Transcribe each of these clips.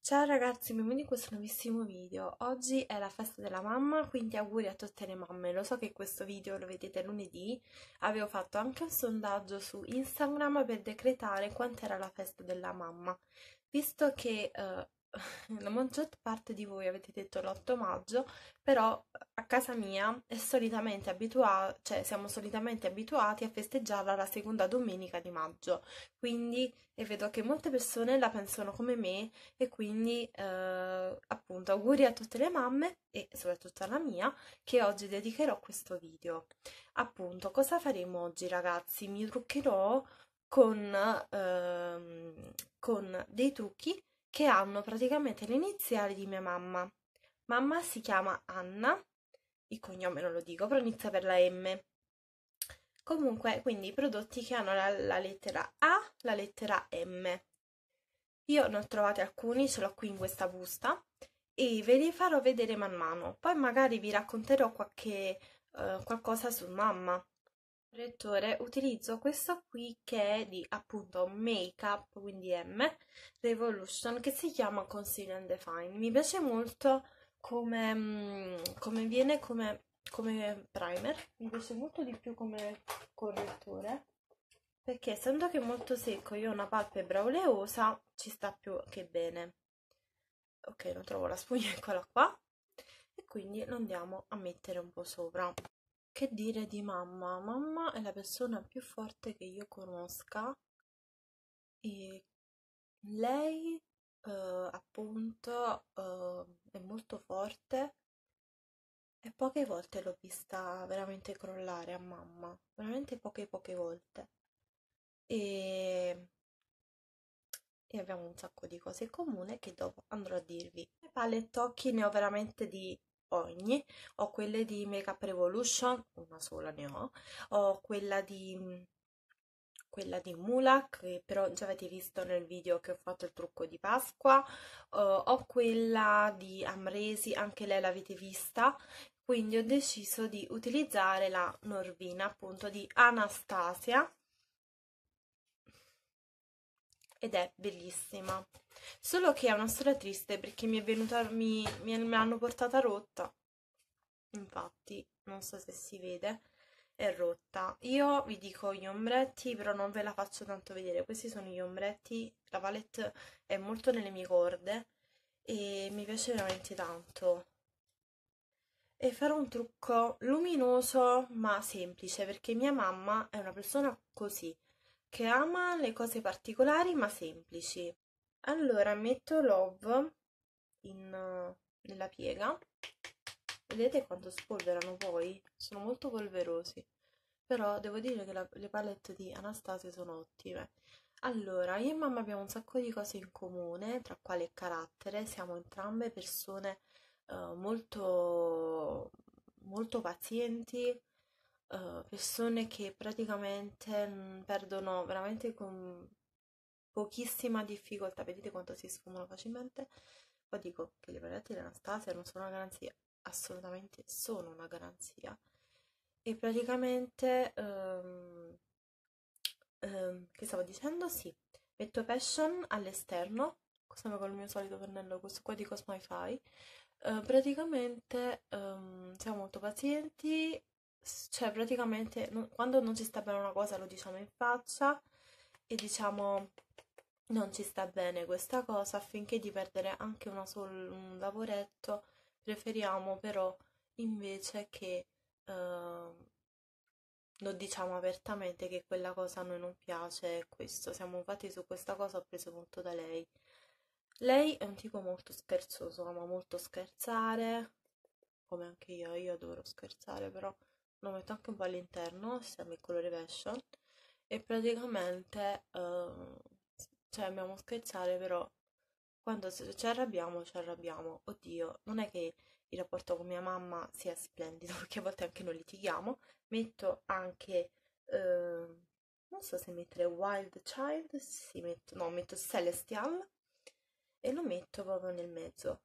Ciao ragazzi, benvenuti in questo nuovissimo video. Oggi è la festa della mamma, quindi auguri a tutte le mamme. Lo so che questo video lo vedete lunedì, avevo fatto anche un sondaggio su Instagram per decretare quant'era la festa della mamma. Visto che eh, la maggior parte di voi avete detto l'8 maggio, però a casa mia è solitamente abitua- cioè siamo solitamente abituati a festeggiarla la seconda domenica di maggio, quindi e vedo che molte persone la pensano come me e quindi eh, appunto auguri a tutte le mamme e soprattutto alla mia che oggi dedicherò questo video. Appunto, cosa faremo oggi ragazzi? Mi truccherò con, ehm, con dei trucchi che hanno praticamente le iniziali di mia mamma. Mamma si chiama Anna, il cognome non lo dico, però inizia per la M. Comunque, quindi i prodotti che hanno la, la lettera A, la lettera M. Io ne ho trovati alcuni, ce l'ho qui in questa busta e ve li farò vedere man mano. Poi magari vi racconterò qualche, eh, qualcosa su mamma correttore utilizzo questo qui che è di appunto make up quindi M Revolution che si chiama Conceal and Define mi piace molto come, mm, come viene come, come primer mi piace molto di più come correttore perché essendo che è molto secco io ho una palpebra oleosa ci sta più che bene ok non trovo la spugna eccola qua e quindi lo andiamo a mettere un po' sopra che dire di mamma? Mamma è la persona più forte che io conosca e lei eh, appunto eh, è molto forte e poche volte l'ho vista veramente crollare a mamma, veramente poche poche volte. E e abbiamo un sacco di cose in comune che dopo andrò a dirvi. Le palle e tocchi ne ho veramente di ogni, ho quelle di Makeup Revolution, una sola ne ho, ho quella di quella di Mula, che però già avete visto nel video che ho fatto il trucco di Pasqua, uh, ho quella di Amresi, anche lei l'avete vista, quindi ho deciso di utilizzare la Norvina appunto di Anastasia ed è bellissima. Solo che è una storia triste perché mi è venuta, mi, mi, me l'hanno portata rotta. Infatti, non so se si vede, è rotta. Io vi dico gli ombretti, però non ve la faccio tanto vedere. Questi sono gli ombretti, la palette è molto nelle mie corde e mi piace veramente tanto. E farò un trucco luminoso ma semplice perché mia mamma è una persona così, che ama le cose particolari ma semplici allora metto l'ov in, nella piega vedete quanto spolverano poi? sono molto polverosi però devo dire che la, le palette di Anastasia sono ottime allora, io e mamma abbiamo un sacco di cose in comune, tra quale carattere, siamo entrambe persone uh, molto, molto pazienti, uh, persone che praticamente mh, mm, perdono veramente con pochissima difficoltà, vedete quanto si sfumano facilmente? Poi dico che le paletti di Anastasia non sono una garanzia, assolutamente sono una garanzia. E praticamente, um, um, che stavo dicendo? Sì, metto Passion all'esterno, sempre con il mio solito pennello, questo qua di Cosmify. Uh, ehm, praticamente um, siamo molto pazienti, cioè praticamente non, quando non ci sta bene una cosa lo diciamo in faccia e diciamo non ci sta bene questa cosa, affinché di perdere anche sol- un lavoretto, preferiamo però invece che eh, lo diciamo apertamente che quella cosa a noi non piace, è questo, siamo fatti su questa cosa, ho preso molto da lei. Lei è un tipo molto scherzoso, ama molto scherzare, come anche io, io adoro scherzare, però lo metto anche un po' all'interno, siamo il colore fashion e praticamente... Eh, cioè amiamo scherzare, però quando ci arrabbiamo, ci arrabbiamo. Oddio, non è che il rapporto con mia mamma sia splendido, perché a volte anche noi litighiamo. Metto anche, eh, non so se mettere Wild Child, sì, metto, no, metto Celestial e lo metto proprio nel mezzo.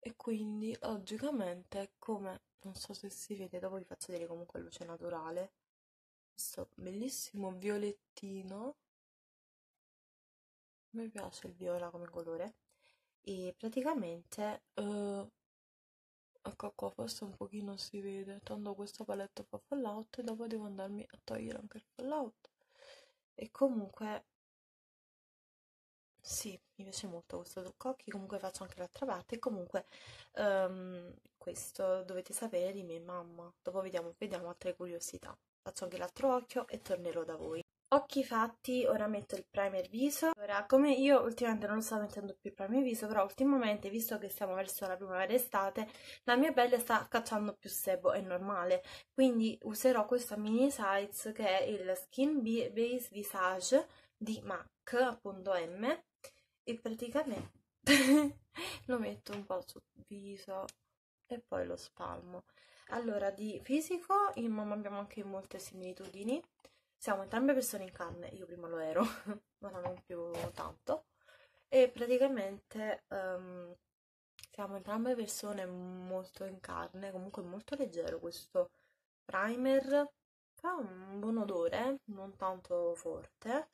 E quindi logicamente come, non so se si vede, dopo vi faccio vedere comunque luce naturale, questo bellissimo violettino mi piace il viola come colore e praticamente eh, ecco qua forse un pochino si vede tanto questa palette fa fallout e dopo devo andarmi a togliere anche il fallout e comunque sì, mi piace molto questo truccocchi, comunque faccio anche l'altra parte, comunque um, questo dovete sapere di mia mamma, dopo vediamo, vediamo altre curiosità. Faccio anche l'altro occhio e tornerò da voi. Occhi fatti, ora metto il primer viso. Ora, come io ultimamente non lo sto mettendo più il primer viso, però ultimamente, visto che siamo verso la primavera e estate, la mia pelle sta cacciando più sebo, è normale. Quindi userò questo mini size che è il Skin Base Visage di MAC, appunto M, e praticamente lo metto un po' sul viso e poi lo spalmo. Allora, di fisico in mamma abbiamo anche molte similitudini siamo entrambe persone in carne, io prima lo ero, ma non più tanto, e praticamente um, siamo entrambe persone molto in carne, comunque molto leggero questo primer, fa un buon odore, non tanto forte,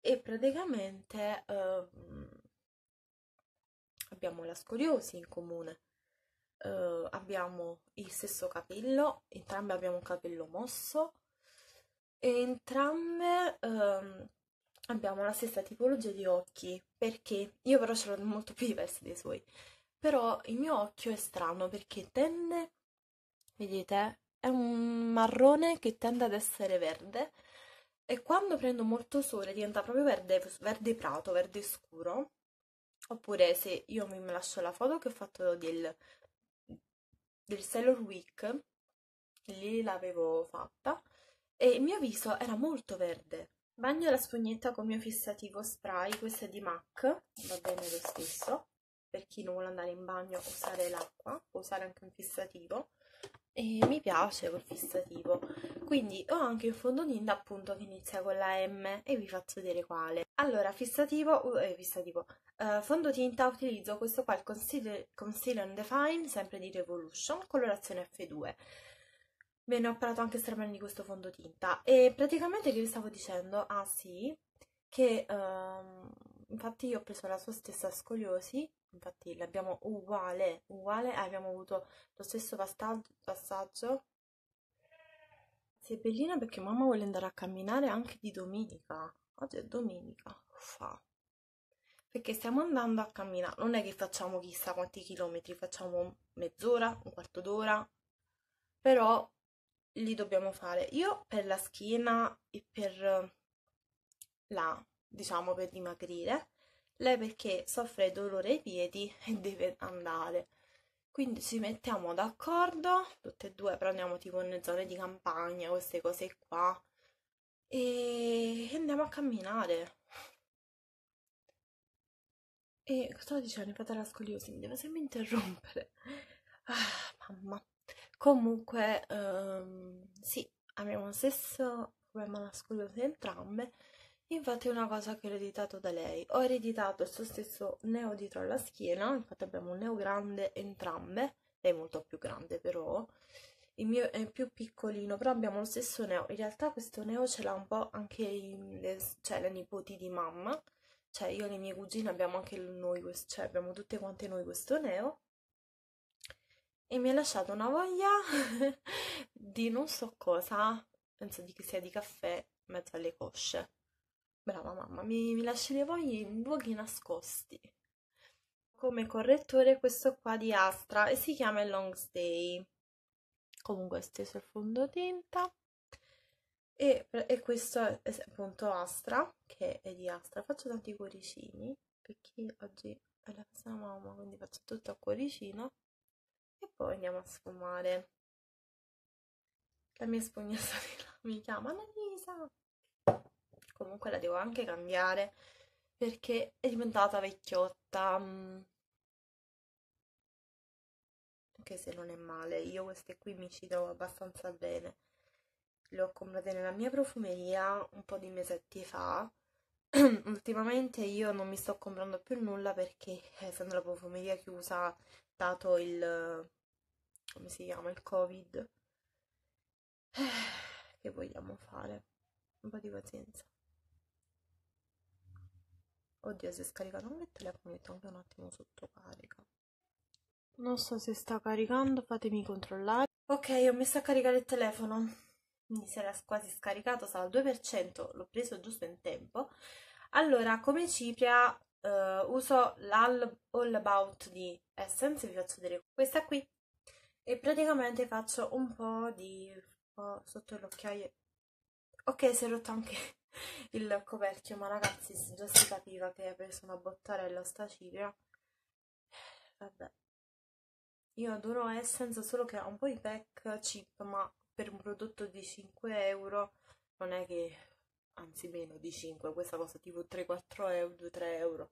e praticamente um, abbiamo la scoriosi in comune, uh, abbiamo il stesso capello, entrambe abbiamo un capello mosso, e entrambe ehm, abbiamo la stessa tipologia di occhi, perché io però ce l'ho molto più diversi dei suoi. Però il mio occhio è strano perché tende, vedete, è un marrone che tende ad essere verde e quando prendo molto sole diventa proprio verde, verde prato, verde scuro. Oppure se io mi lascio la foto che ho fatto del, del Sailor Week, lì l'avevo fatta, e il mio viso era molto verde. Bagno la spugnetta con il mio fissativo spray, questo è di MAC, va bene lo stesso, per chi non vuole andare in bagno usare l'acqua, può usare anche un fissativo, e mi piace quel fissativo. Quindi ho anche il fondotinta appunto che inizia con la M e vi faccio vedere quale. Allora, fissativo, uh, eh, fissativo, eh, fondotinta utilizzo questo qua, il Conceal, Concealer and Define, sempre di Revolution, colorazione F2. Bene, ho parlato anche stramani di questo fondotinta. E praticamente che vi stavo dicendo? Ah sì, che um, infatti io ho preso la sua stessa scoliosi, infatti l'abbiamo uguale, uguale, abbiamo avuto lo stesso passaggio. Sei bellina perché mamma vuole andare a camminare anche di domenica. Oggi è domenica, uffa. Perché stiamo andando a camminare, non è che facciamo chissà quanti chilometri, facciamo mezz'ora, un quarto d'ora, però li dobbiamo fare. Io per la schiena e per eh, la, diciamo, per dimagrire, lei perché soffre dolore ai piedi e deve andare. Quindi ci mettiamo d'accordo, tutte e due, però andiamo tipo nelle zone di campagna, queste cose qua, e andiamo a camminare. E cosa diceva? stavo dicendo? Ipatarascoliosi, mi deve sempre interrompere. Ah, mamma. Comunque, ehm, sì, abbiamo lo stesso problema nascosto entrambe. Infatti è una cosa che ho ereditato da lei. Ho ereditato il suo stesso neo dietro alla schiena, infatti abbiamo un neo grande entrambe, lei è molto più grande però, il mio è più piccolino, però abbiamo lo stesso neo. In realtà questo neo ce l'ha un po' anche in, cioè, nipoti di mamma, cioè io e le mie cugine abbiamo anche noi, cioè abbiamo tutte quante noi questo neo e mi ha lasciato una voglia di non so cosa, penso di che sia di caffè, in mezzo alle cosce. Brava mamma, mi, mi lasci le voglie in luoghi nascosti. Come correttore questo qua di Astra e si chiama il Long Stay. Comunque è steso il fondotinta. E, e, questo è appunto Astra, che è di Astra. Faccio tanti cuoricini, perché oggi è la mia mamma, quindi faccio tutto a cuoricino poi andiamo a sfumare. La mia spugna sorella mi chiama Annalisa. Comunque la devo anche cambiare perché è diventata vecchiotta. Mm. Anche se non è male, io queste qui mi ci trovo abbastanza bene. Le ho comprate nella mia profumeria un po' di mesetti fa. Ultimamente io non mi sto comprando più nulla perché, eh, essendo la profumeria chiusa, dato il come si chiama il covid che vogliamo fare un po' di pazienza oddio si è scaricato anche il telefono metto anche un attimo sotto carica non so se sta caricando fatemi controllare ok ho messo a caricare il telefono quindi si era quasi scaricato sarà al 2% l'ho preso giusto in tempo allora come cipria Uh, uso l'All All About di Essence, vi faccio vedere questa qui e praticamente faccio un po' di un po sotto le occhiaie ok si è rotto anche il coperchio ma ragazzi già si capiva che ha preso una bottarella sta cipria vabbè io adoro Essence solo che ha un po' i pack chip ma per un prodotto di 5 euro non è che anzi meno di 5 questa cosa tipo 3-4 euro 2-3 euro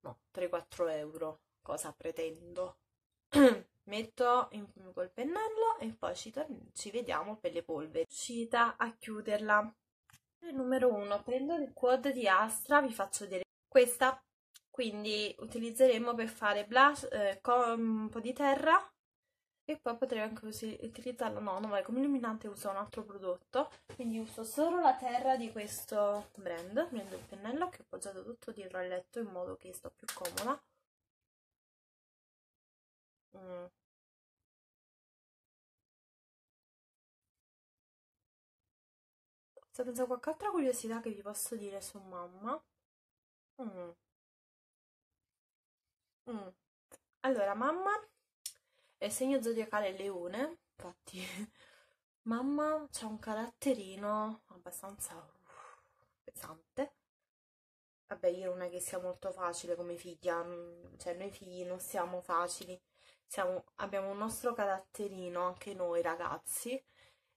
no 3-4 euro cosa pretendo metto in, col pennello e poi ci, ci vediamo per le polveri. Riuscita a chiuderla. Il numero 1, prendo il quad di Astra, vi faccio vedere questa, quindi utilizzeremo per fare blush, eh, con un po' di terra e poi potrei anche utilizzarla, no, non vai come illuminante uso un altro prodotto, quindi uso solo la terra di questo brand, prendo il pennello che ho appoggiato tutto dietro al letto in modo che sto più comoda Mm. Sto pensando a qualche altra curiosità che vi posso dire su mamma. Mm. Mm. Allora, mamma è segno zodiacale leone, infatti mamma ha un caratterino abbastanza pesante. Vabbè, io non è che sia molto facile come figlia, mm, cioè noi figli non siamo facili, siamo, abbiamo un nostro caratterino anche noi ragazzi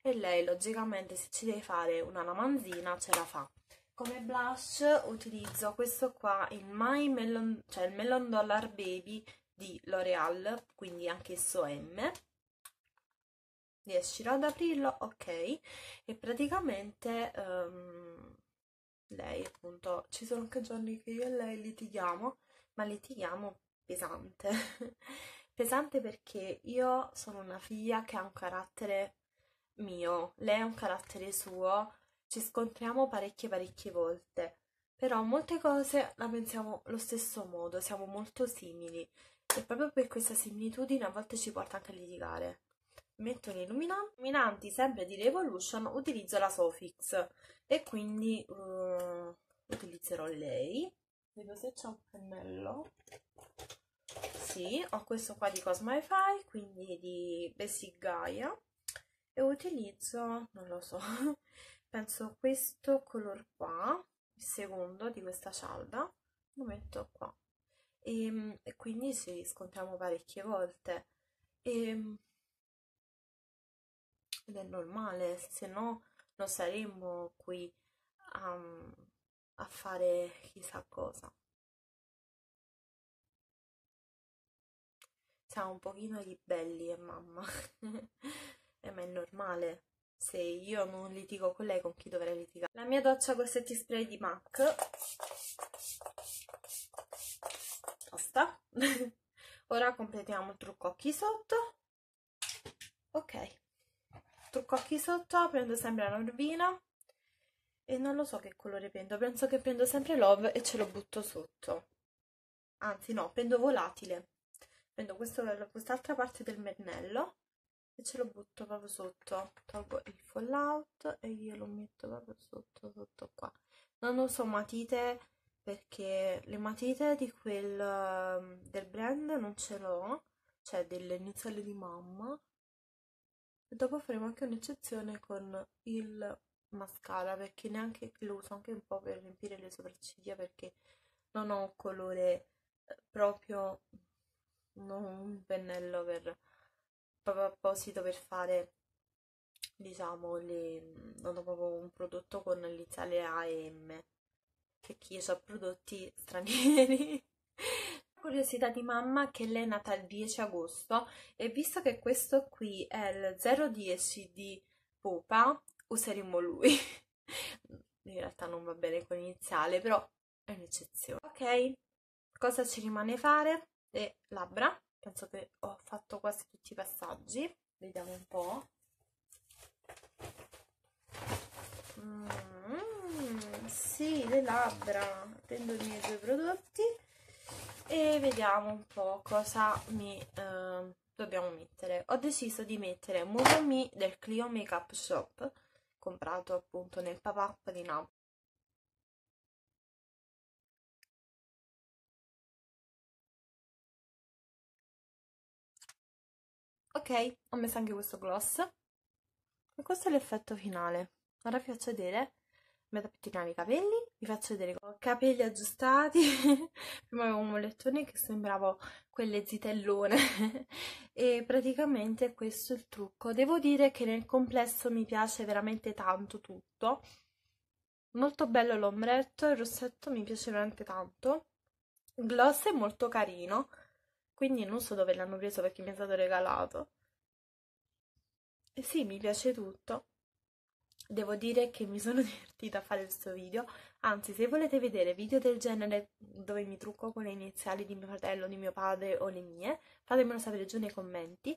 e lei logicamente se ci deve fare una lamanzina ce la fa come blush utilizzo questo qua il My Melon, cioè il Melon Dollar Baby di L'Oreal quindi anch'esso M riuscirò ad aprirlo? ok e praticamente um, lei appunto ci sono anche giorni che io e lei litighiamo ma litighiamo pesante Pesante perché io sono una figlia che ha un carattere mio, lei ha un carattere suo, ci scontriamo parecchie parecchie volte, però molte cose la pensiamo lo stesso modo, siamo molto simili e proprio per questa similitudine a volte ci porta anche a litigare. Metto gli illuminanti sempre di Revolution, utilizzo la Sofix e quindi uh, utilizzerò lei. Vedo se c'è un pennello così, ho questo qua di Cosmo Fai, quindi di Basic Gaia e utilizzo, non lo so, penso questo color qua, il secondo di questa cialda, lo metto qua e, ehm, e quindi ci scontiamo parecchie volte e, ehm, ed è normale, se no non saremmo qui a, ehm, a fare chissà cosa. sa un pochino di belli e mamma. eh, ma è normale. Se io non litigo con lei, con chi dovrei litigare? La mia doccia corsetti spray di MAC. Tosta. Ora completiamo il trucco occhi sotto. Ok. Trucco occhi sotto, prendo sempre la Norvina. E non lo so che colore prendo, penso che prendo sempre Love e ce lo butto sotto. Anzi no, prendo Volatile prendo quest'altra parte del mennello e ce lo butto proprio sotto tolgo il fallout e io lo metto proprio sotto sotto qua non uso matite perché le matite di quel ehm, del brand non ce l'ho cioè delle iniziali di mamma e dopo faremo anche un'eccezione con il mascara perché neanche lo uso anche un po' per riempire le sopracciglia perché non ho un colore eh, proprio non un pennello per proprio apposito per fare diciamo le, non proprio un prodotto con l'iniziale A e M perché io so prodotti stranieri curiosità di mamma che lei è nata il 10 agosto e visto che questo qui è il 010 di Pupa useremo lui in realtà non va bene con l'iniziale però è un'eccezione ok cosa ci rimane fare? e labbra penso che ho fatto quasi tutti i passaggi vediamo un po' mm, sì, le labbra prendo i miei due prodotti e vediamo un po' cosa mi eh, dobbiamo mettere ho deciso di mettere Musomi del Clio Makeup Shop comprato appunto nel pop-up di Napoli Ok, ho messo anche questo gloss. E questo è l'effetto finale. Ora vi faccio vedere a pettinare i capelli, vi faccio vedere ho capelli aggiustati, prima avevo un mollettone che sembrava quelle zitellone e praticamente questo è il trucco. Devo dire che nel complesso mi piace veramente tanto tutto, molto bello l'ombretto, il rossetto mi piace veramente tanto, il gloss è molto carino, quindi non so dove l'hanno preso perché mi è stato regalato. E sì, mi piace tutto. Devo dire che mi sono divertita a fare questo video. Anzi, se volete vedere video del genere dove mi trucco con le iniziali di mio fratello, di mio padre o le mie, fatemelo sapere giù nei commenti.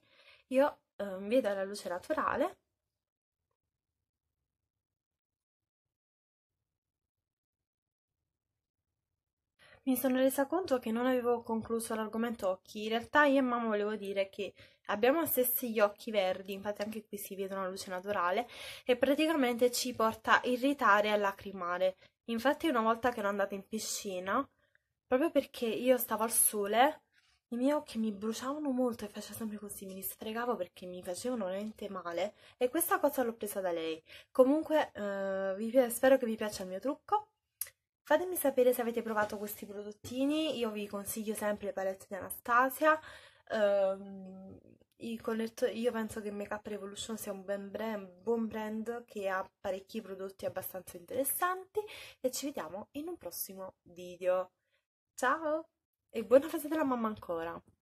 Io eh, vedo la luce naturale mi sono resa conto che non avevo concluso l'argomento occhi. In realtà io e mamma volevo dire che abbiamo stessi gli occhi verdi, infatti anche qui si vede una luce naturale, e praticamente ci porta a irritare e a lacrimare. Infatti una volta che ero andata in piscina, proprio perché io stavo al sole, i miei occhi mi bruciavano molto e facevo sempre così, mi distragavo perché mi facevano veramente male e questa cosa l'ho presa da lei. Comunque eh, vi, spero che vi piaccia il mio trucco Fatemi sapere se avete provato questi prodottini, io vi consiglio sempre le palette di Anastasia, ehm, io penso che Make Up Revolution sia un brand, buon brand che ha parecchi prodotti abbastanza interessanti e ci vediamo in un prossimo video. Ciao e buona festa della mamma ancora!